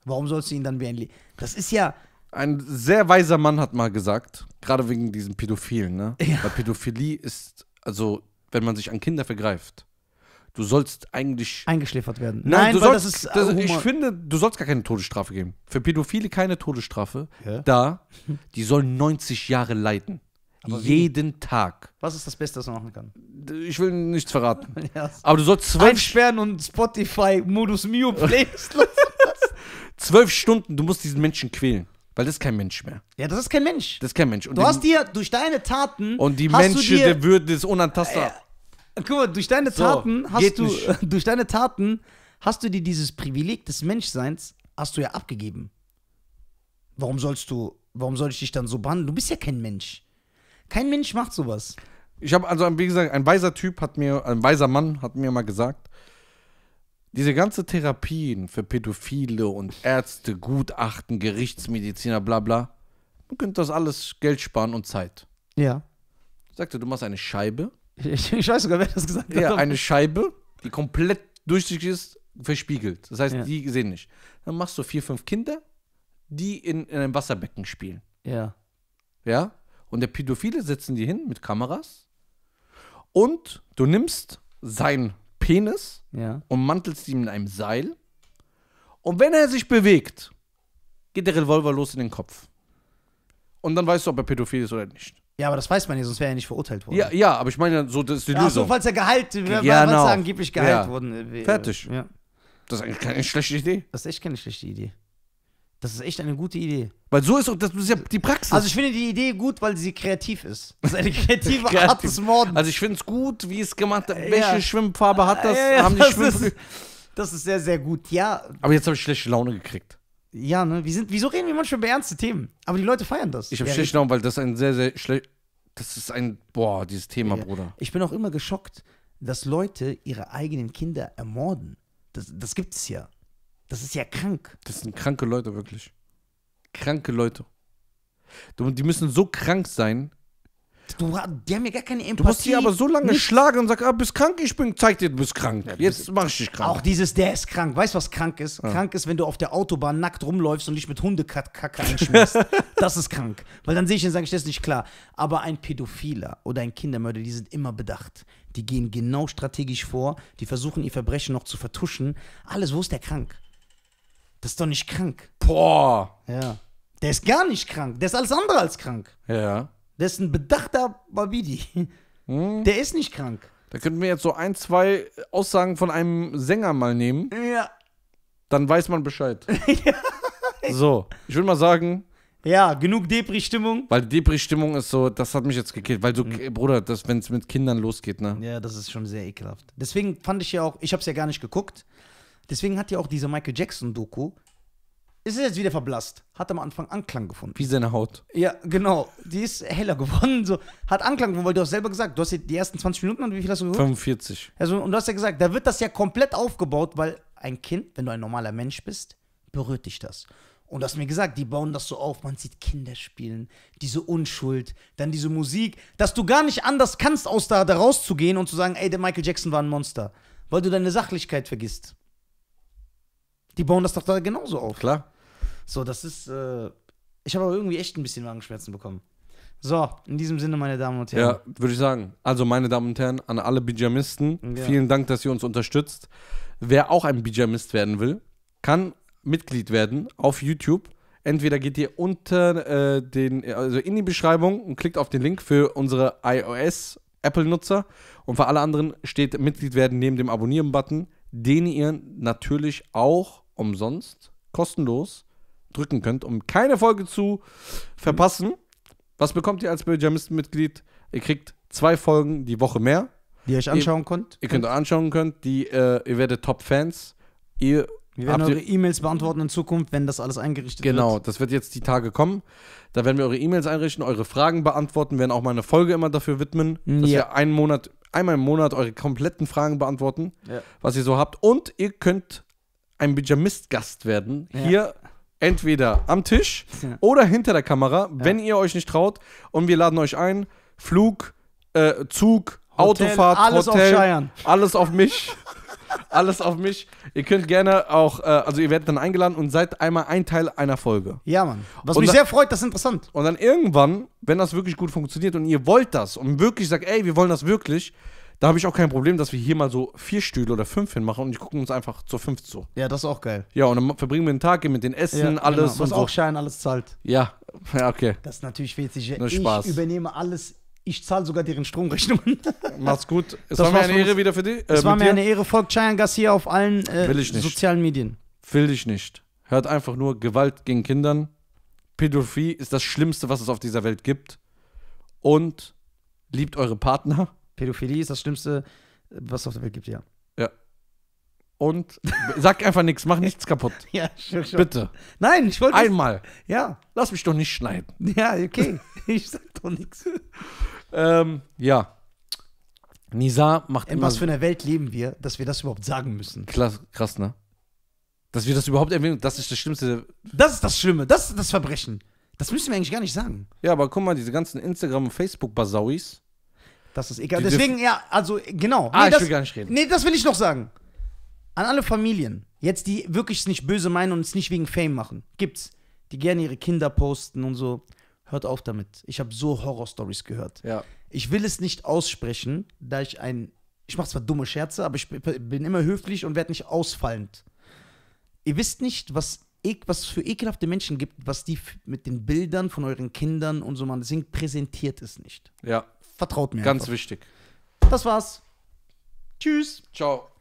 Warum sollst du ihn dann beenden? Das ist ja. Ein sehr weiser Mann hat mal gesagt, gerade wegen diesen Pädophilen, ne? Ja. Weil Pädophilie ist, also, wenn man sich an Kinder vergreift, du sollst eigentlich. Eingeschläfert werden. Nein, Nein du sollst, das ist. Äh, das, ich finde, du sollst gar keine Todesstrafe geben. Für Pädophile keine Todesstrafe. Ja. Da, die sollen 90 Jahre leiden. Aber jeden wie? Tag. Was ist das Beste, was man machen kann? Ich will nichts verraten. yes. Aber du sollst zwölf. Einsperren und Spotify Modus Mio Playlist lassen. Zwölf Stunden, du musst diesen Menschen quälen. Weil das ist kein Mensch mehr. Ja, das ist kein Mensch. Das ist kein Mensch. Und du hast dir durch deine Taten. Und die Menschen, der Würde ist unantastbar. Äh, guck mal, durch deine Taten so, hast du. Nicht. Durch deine Taten hast du dir dieses Privileg des Menschseins, hast du ja abgegeben. Warum sollst du. Warum soll ich dich dann so bannen? Du bist ja kein Mensch. Kein Mensch macht sowas. Ich habe also, wie gesagt, ein weiser Typ hat mir, ein weiser Mann hat mir mal gesagt, diese ganze Therapien für Pädophile und Ärzte, Gutachten, Gerichtsmediziner, bla bla, man könnte das alles Geld sparen und Zeit. Ja. Ich sagte, du machst eine Scheibe. Ich, ich weiß sogar, wer das gesagt hat. Ja, eine Scheibe, die komplett durchsichtig ist, verspiegelt. Das heißt, ja. die sehen nicht. Dann machst du vier, fünf Kinder, die in, in einem Wasserbecken spielen. Ja. Ja? Und der Pädophile setzen die hin mit Kameras und du nimmst sein Penis ja. und mantelst ihn mit einem Seil. Und wenn er sich bewegt, geht der Revolver los in den Kopf. Und dann weißt du, ob er pädophil ist oder nicht. Ja, aber das weiß man ja, sonst wäre er nicht verurteilt worden. Ja, ja, aber ich meine, so, das ist die ja, Lösung. So, falls er geheilt, ja, genau. falls angeblich geheilt ja. worden äh, Fertig. Ja. Das ist eigentlich keine schlechte Idee. Das ist echt keine schlechte Idee. Das ist echt eine gute Idee. Weil so ist auch, das ist ja die Praxis. Also ich finde die Idee gut, weil sie kreativ ist. Das ist eine kreative Kreativ. Art des Morden. Also ich finde es gut, wie es gemacht hat. Welche Schwimmfarbe hat das? Ja, ja, Haben die das, ist, das ist sehr, sehr gut. Ja, Aber jetzt habe ich schlechte Laune gekriegt. ja, ne? Wir sind, wieso reden wir manchmal über ernste Themen? Aber die Leute feiern das. Ich habe Ja, schlechte Laune, weil das ein sehr, sehr schlecht. Das ist ein. Boah, dieses Thema, Ja. Bruder. Ich bin auch immer geschockt, dass Leute ihre eigenen Kinder ermorden. Das, das gibt es ja. Das ist ja krank. Das sind kranke Leute, wirklich. Kranke Leute. Die müssen so krank sein. Du, die haben ja gar keine Empathie. Du musst die aber so lange Nichts. schlagen und sagen, ah, bist krank, ich bin, zeig dir, du bist krank. Ja, Jetzt mach ich dich krank. Auch dieses, der ist krank. Weißt du, was krank ist? Ja. Krank ist, wenn du auf der Autobahn nackt rumläufst und dich mit Hundekacke einschmierst. das ist krank. Weil dann sehe ich ihn und sage, ich, das ist nicht klar. Aber ein Pädophiler oder ein Kindermörder, die sind immer bedacht. Die gehen genau strategisch vor, die versuchen ihr Verbrechen noch zu vertuschen. Alles, wo ist der krank? Das ist doch nicht krank. Boah. Ja. Der ist gar nicht krank. Der ist alles andere als krank. Ja. Der ist ein bedachter Babidi. Hm. Der ist nicht krank. Da könnten wir jetzt so ein, zwei Aussagen von einem Sänger mal nehmen. Ja. Dann weiß man Bescheid. ja. So, ich würde mal sagen. Ja, genug Depri-Stimmung. Weil Depri-Stimmung ist so, das hat mich jetzt gekillt. Weil so, mhm. Bruder, wenn es mit Kindern losgeht, ne? Ja, das ist schon sehr ekelhaft. Deswegen fand ich ja auch, ich habe es ja gar nicht geguckt. Deswegen hat ja auch diese Michael Jackson-Doku, ist jetzt wieder verblasst, hat am Anfang Anklang gefunden. Wie seine Haut. Ja, genau. Die ist heller geworden, so. hat Anklang gefunden, weil du hast selber gesagt, du hast ja die ersten 20 Minuten und wie viel hast du gehört? 45. Also, und du hast ja gesagt, da wird das ja komplett aufgebaut, weil ein Kind, wenn du ein normaler Mensch bist, berührt dich das. Und du hast mir gesagt, die bauen das so auf, man sieht Kinder spielen, diese Unschuld, dann diese Musik, dass du gar nicht anders kannst, aus da, da rauszugehen und zu sagen, ey, der Michael Jackson war ein Monster, weil du deine Sachlichkeit vergisst. Die bauen das doch da genauso auf. Klar. So, das ist. Äh, ich habe aber irgendwie echt ein bisschen Magenschmerzen bekommen. So, in diesem Sinne, meine Damen und Herren. Ja, würde ich sagen. Also, meine Damen und Herren, an alle Bijamisten, ja. vielen Dank, dass ihr uns unterstützt. Wer auch ein Bijamist werden will, kann Mitglied werden auf YouTube. Entweder geht ihr unter äh, den, also in die Beschreibung und klickt auf den Link für unsere iOS Apple-Nutzer. Und für alle anderen steht Mitglied werden neben dem Abonnieren-Button, den ihr natürlich auch umsonst, kostenlos drücken könnt, um keine Folge zu verpassen. Was bekommt ihr als Pyjamisten-Mitglied? Ihr kriegt zwei Folgen die Woche mehr. Die ihr euch anschauen ihr, könnt. Ihr könnt anschauen könnt. Die, äh, ihr werdet Top-Fans. Ihr wir werden eure E-Mails beantworten in Zukunft, wenn das alles eingerichtet genau, wird. Genau, das wird jetzt die Tage kommen. Da werden wir eure E-Mails einrichten, eure Fragen beantworten, werden auch mal eine Folge immer dafür widmen, mm, ja. dass wir einen Monat, einmal im Monat eure kompletten Fragen beantworten, ja. was ihr so habt. Und ihr könnt ein Pyjamist-Gast werden. Ja. Hier entweder am Tisch ja. oder hinter der Kamera, wenn ihr euch nicht traut. Und wir laden euch ein. Flug, äh, Zug, Hotel, Autofahrt, alles Hotel, auf alles auf mich. alles auf mich. Ihr könnt gerne auch, äh, also ihr werdet dann eingeladen und seid einmal ein Teil einer Folge. Ja, Mann. Was und mich dann, sehr freut, das ist interessant. Und dann irgendwann, wenn das wirklich gut funktioniert und ihr wollt das und wirklich sagt, ey, wir wollen das wirklich, da habe ich auch kein Problem, dass wir hier mal so vier Stühle oder fünf hinmachen und die gucken uns einfach zur fünf zu. Ja, das ist auch geil. Ja, und dann verbringen wir den Tag mit den Essen, ja, alles. Genau. Was und auch so. Schein, alles zahlt. Ja, ja okay. Das ist natürlich witzig. Ich Spaß. übernehme alles. Ich zahle sogar deren Stromrechnungen. Macht's gut. Es das war mir eine Ehre wieder für dich. Äh, es war mir eine Ehre. Folgt Cheyenne Garcia auf allen äh, sozialen Medien. Will ich nicht. Hört einfach nur Gewalt gegen Kindern. Pädophilie ist das Schlimmste, was es auf dieser Welt gibt. Und liebt eure Partner. Pädophilie ist das Schlimmste, was es auf der Welt gibt, ja. Ja. Und sag einfach nichts, mach nichts kaputt. Ja, schon, schon. Bitte. Nein, ich wollte. Einmal. Ja. Lass mich doch nicht schneiden. Ja, okay. ich sag doch nichts. Ähm, ja. Nisa macht In immer. In was für einer Welt leben wir, dass wir das überhaupt sagen müssen? Krass, krass ne? Dass wir das überhaupt erwähnen, das ist das Schlimmste. Das ist das Schlimme, das ist das Verbrechen. Das müssen wir eigentlich gar nicht sagen. Ja, aber guck mal, diese ganzen Instagram- und Facebook-Basauis, das ist egal. Die Deswegen, ja, also genau. Ah, nee, ich das, will gar nicht reden. Nee, das will ich noch sagen. An alle Familien, jetzt die wirklich es nicht böse meinen und es nicht wegen Fame machen, gibt's, die gerne ihre Kinder posten und so. Hört auf damit. Ich habe so Horror-Stories gehört. Ja. Ich will es nicht aussprechen, da ich ein. Ich mache zwar dumme Scherze, aber ich bin immer höflich und werde nicht ausfallend. Ihr wisst nicht, was was es für ekelhafte Menschen gibt, was die mit den Bildern von euren Kindern und so machen. Deswegen präsentiert es nicht. Ja. Vertraut mir. Ganz einfach. wichtig. Das war's. Tschüss. Ciao.